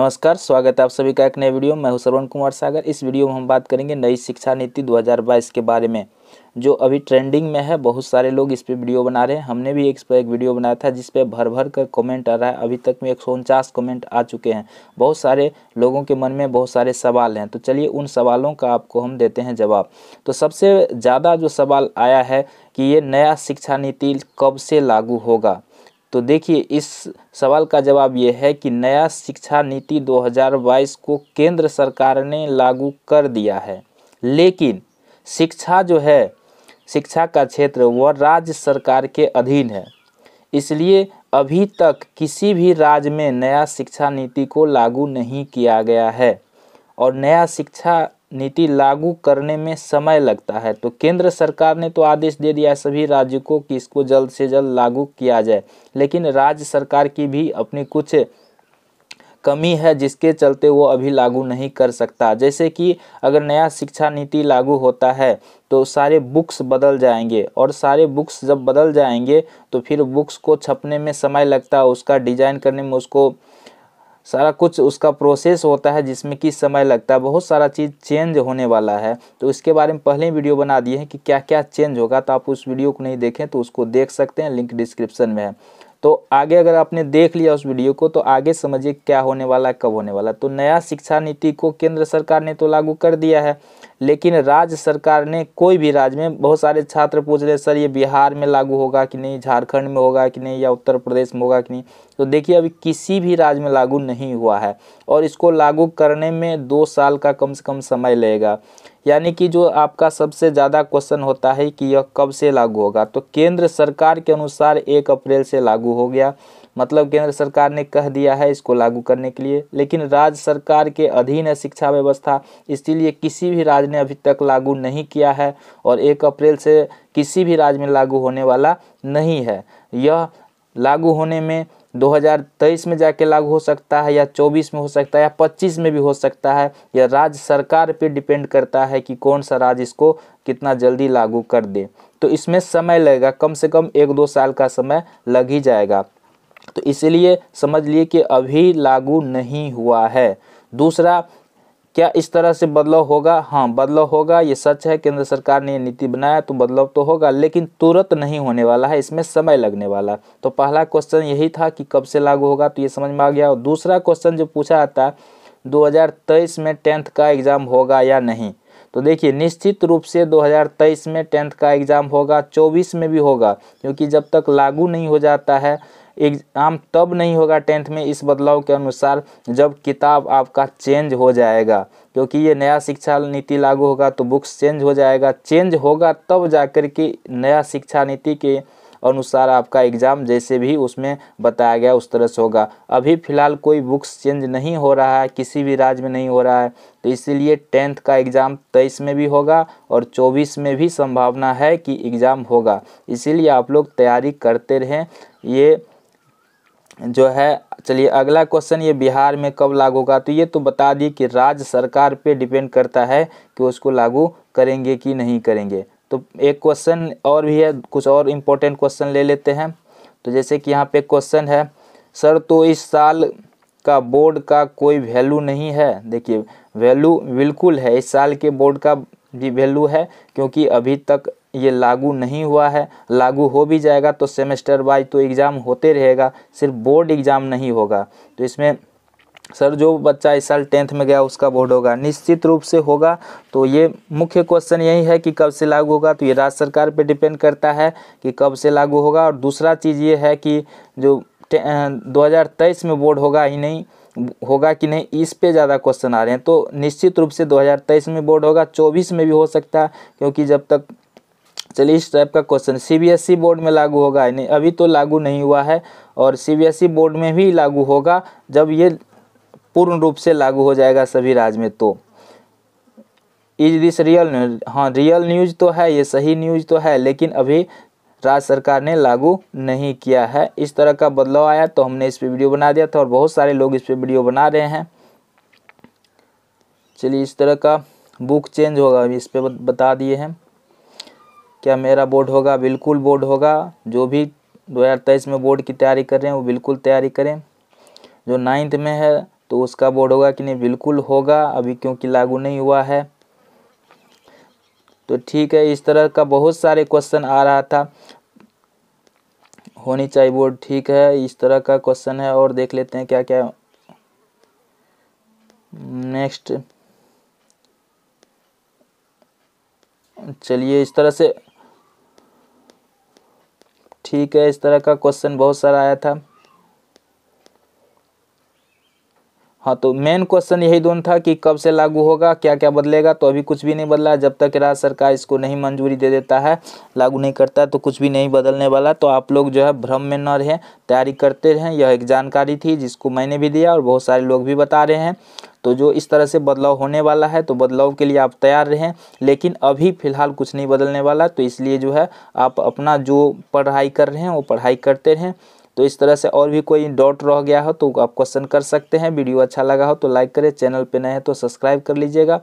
नमस्कार स्वागत है आप सभी का एक नए वीडियो में हूं श्रवण कुमार सागर इस वीडियो में हम बात करेंगे नई शिक्षा नीति 2022 के बारे में जो अभी ट्रेंडिंग में है बहुत सारे लोग इस पर वीडियो बना रहे हैं हमने भी इस पर एक वीडियो बनाया था जिस भर भर कर कमेंट आ रहा है अभी तक में एक कमेंट आ चुके हैं बहुत सारे लोगों के मन में बहुत सारे सवाल हैं तो चलिए उन सवालों का आपको हम देते हैं जवाब तो सबसे ज़्यादा जो सवाल आया है कि ये नया शिक्षा नीति कब से लागू होगा तो देखिए इस सवाल का जवाब ये है कि नया शिक्षा नीति 2022 को केंद्र सरकार ने लागू कर दिया है लेकिन शिक्षा जो है शिक्षा का क्षेत्र वह राज्य सरकार के अधीन है इसलिए अभी तक किसी भी राज्य में नया शिक्षा नीति को लागू नहीं किया गया है और नया शिक्षा नीति लागू करने में समय लगता है तो केंद्र सरकार ने तो आदेश दे दिया है सभी राज्यों को कि इसको जल्द से जल्द लागू किया जाए लेकिन राज्य सरकार की भी अपनी कुछ कमी है जिसके चलते वो अभी लागू नहीं कर सकता जैसे कि अगर नया शिक्षा नीति लागू होता है तो सारे बुक्स बदल जाएंगे और सारे बुक्स जब बदल जाएंगे तो फिर बुक्स को छपने में समय लगता है उसका डिजाइन करने में उसको सारा कुछ उसका प्रोसेस होता है जिसमें कि समय लगता है बहुत सारा चीज़ चेंज होने वाला है तो इसके बारे में पहले ही वीडियो बना दिए हैं कि क्या क्या चेंज होगा तो आप उस वीडियो को नहीं देखें तो उसको देख सकते हैं लिंक डिस्क्रिप्शन में है तो आगे अगर आपने देख लिया उस वीडियो को तो आगे समझिए क्या होने वाला है कब होने वाला तो नया शिक्षा नीति को केंद्र सरकार ने तो लागू कर दिया है लेकिन राज्य सरकार ने कोई भी राज्य में बहुत सारे छात्र पूछ रहे सर ये बिहार में लागू होगा कि नहीं झारखंड में होगा कि नहीं या उत्तर प्रदेश में होगा कि नहीं तो देखिए अभी किसी भी राज्य में लागू नहीं हुआ है और इसको लागू करने में दो साल का कम से कम समय लगेगा यानी कि जो आपका सबसे ज़्यादा क्वेश्चन होता है कि यह कब से लागू होगा तो केंद्र सरकार के अनुसार एक अप्रैल से लागू हो गया मतलब केंद्र सरकार ने कह दिया है इसको लागू करने के लिए लेकिन राज्य सरकार के अधीन है शिक्षा व्यवस्था इसीलिए किसी भी राज्य ने अभी तक लागू नहीं किया है और एक अप्रैल से किसी भी राज्य में लागू होने वाला नहीं है यह लागू होने में 2023 में जाके लागू हो सकता है या 24 में हो सकता है या 25 में भी हो सकता है यह राज्य सरकार पे डिपेंड करता है कि कौन सा राज्य इसको कितना जल्दी लागू कर दे तो इसमें समय लगेगा कम से कम एक दो साल का समय लग ही जाएगा तो इसलिए समझ लिए कि अभी लागू नहीं हुआ है दूसरा क्या इस तरह से बदलाव होगा हाँ बदलाव होगा ये सच है केंद्र सरकार ने नीति बनाया तो बदलाव तो होगा लेकिन तुरंत नहीं होने वाला है इसमें समय लगने वाला तो पहला क्वेश्चन यही था कि कब से लागू होगा तो ये समझ में आ गया और दूसरा क्वेश्चन जो पूछा जाता है 2023 में टेंथ का एग्ज़ाम होगा या नहीं तो देखिए निश्चित रूप से 2023 में टेंथ का एग्ज़ाम होगा 24 में भी होगा क्योंकि जब तक लागू नहीं हो जाता है एग्ज़ाम तब नहीं होगा टेंथ में इस बदलाव के अनुसार जब किताब आपका चेंज हो जाएगा क्योंकि ये नया शिक्षा नीति लागू होगा तो बुक्स चेंज हो जाएगा चेंज होगा तब जाकर के नया शिक्षा नीति के अनुसार आपका एग्ज़ाम जैसे भी उसमें बताया गया उस तरह से होगा अभी फ़िलहाल कोई बुक्स चेंज नहीं हो रहा है किसी भी राज्य में नहीं हो रहा है तो इसीलिए टेंथ का एग्ज़ाम तेईस में भी होगा और चौबीस में भी संभावना है कि एग्ज़ाम होगा इसीलिए आप लोग तैयारी करते रहें ये जो है चलिए अगला क्वेश्चन ये बिहार में कब लागू होगा तो ये तो बता दिए कि राज्य सरकार पे डिपेंड करता है कि उसको लागू करेंगे कि नहीं करेंगे तो एक क्वेश्चन और भी है कुछ और इम्पोर्टेंट क्वेश्चन ले लेते हैं तो जैसे कि यहाँ पे क्वेश्चन है सर तो इस साल का बोर्ड का कोई वैल्यू नहीं है देखिए वैल्यू बिल्कुल है इस साल के बोर्ड का भी वैल्यू है क्योंकि अभी तक ये लागू नहीं हुआ है लागू हो भी जाएगा तो सेमेस्टर वाइज तो एग्ज़ाम होते रहेगा सिर्फ बोर्ड एग्ज़ाम नहीं होगा तो इसमें सर जो बच्चा इस साल टेंथ में गया उसका बोर्ड होगा निश्चित रूप से होगा तो ये मुख्य क्वेश्चन यही है कि कब से लागू होगा तो ये राज्य सरकार पे डिपेंड करता है कि कब से लागू होगा और दूसरा चीज़ ये है कि जो तेईस में बोर्ड होगा ही नहीं होगा कि नहीं इस पे ज़्यादा क्वेश्चन आ रहे हैं तो निश्चित रूप से 2023 में बोर्ड होगा 24 में भी हो सकता है क्योंकि जब तक चलिए इस टाइप का क्वेश्चन सीबीएसई बोर्ड में लागू होगा यानी अभी तो लागू नहीं हुआ है और सीबीएसई बोर्ड e में भी लागू होगा जब ये पूर्ण रूप से लागू हो जाएगा सभी राज्य में तो इज दिस रियल न्यूज हाँ रियल न्यूज तो है ये सही न्यूज तो है लेकिन अभी राज्य सरकार ने लागू नहीं किया है इस तरह का बदलाव आया तो हमने इस पर वीडियो बना दिया था और बहुत सारे लोग इस पर वीडियो बना रहे हैं चलिए इस तरह का बुक चेंज होगा अभी इस पर बता दिए हैं क्या मेरा बोर्ड होगा बिल्कुल बोर्ड होगा जो भी दो हज़ार तेईस में बोर्ड की तैयारी कर रहे हैं वो बिल्कुल तैयारी करें जो नाइन्थ में है तो उसका बोर्ड होगा कि नहीं बिल्कुल होगा अभी क्योंकि लागू नहीं हुआ है तो ठीक है इस तरह का बहुत सारे क्वेश्चन आ रहा था होनी चाहिए बोर्ड ठीक है इस तरह का क्वेश्चन है और देख लेते हैं क्या क्या नेक्स्ट चलिए इस तरह से ठीक है इस तरह का क्वेश्चन बहुत सारा आया था हाँ तो मेन क्वेश्चन यही दोनों था कि कब से लागू होगा क्या क्या बदलेगा तो अभी कुछ भी नहीं बदला जब तक राज्य सरकार इसको नहीं मंजूरी दे देता है लागू नहीं करता तो कुछ भी नहीं बदलने वाला तो आप लोग जो है भ्रम में न रहें तैयारी करते रहें यह एक जानकारी थी जिसको मैंने भी दिया और बहुत सारे लोग भी बता रहे हैं तो जो इस तरह से बदलाव होने वाला है तो बदलाव के लिए आप तैयार रहें लेकिन अभी फ़िलहाल कुछ नहीं बदलने वाला तो इसलिए जो है आप अपना जो पढ़ाई कर रहे हैं वो पढ़ाई करते रहें तो इस तरह से और भी कोई डॉट रह गया हो तो आप क्वेश्चन कर सकते हैं वीडियो अच्छा लगा हो तो लाइक करें चैनल पर नए हैं तो सब्सक्राइब कर लीजिएगा